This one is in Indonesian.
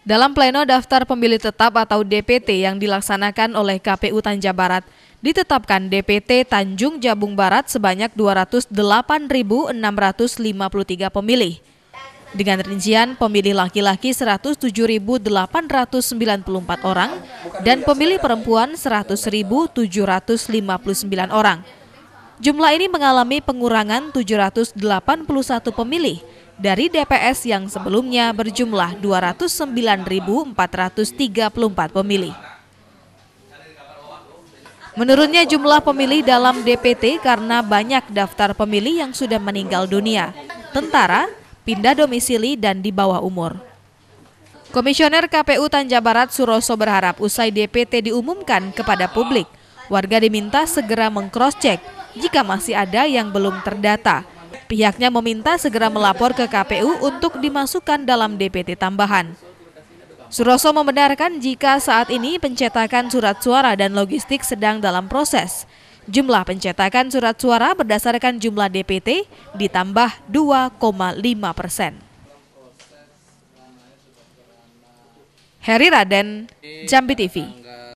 Dalam pleno daftar pemilih tetap atau DPT yang dilaksanakan oleh KPU Tanja Barat, ditetapkan DPT Tanjung Jabung Barat sebanyak 208.653 pemilih. Dengan rincian pemilih laki-laki 107.894 orang dan pemilih perempuan 100.759 orang. Jumlah ini mengalami pengurangan 781 pemilih dari DPS yang sebelumnya berjumlah 209.434 pemilih. Menurutnya jumlah pemilih dalam DPT karena banyak daftar pemilih yang sudah meninggal dunia, tentara, pindah domisili dan di bawah umur. Komisioner KPU Tanja Barat Suroso berharap usai DPT diumumkan kepada publik, warga diminta segera mengcrosscheck jika masih ada yang belum terdata. Pihaknya meminta segera melapor ke KPU untuk dimasukkan dalam DPT tambahan. Suroso membenarkan jika saat ini pencetakan surat suara dan logistik sedang dalam proses. Jumlah pencetakan surat suara berdasarkan jumlah DPT ditambah 2,5 persen. Heri Raden, Jambi TV.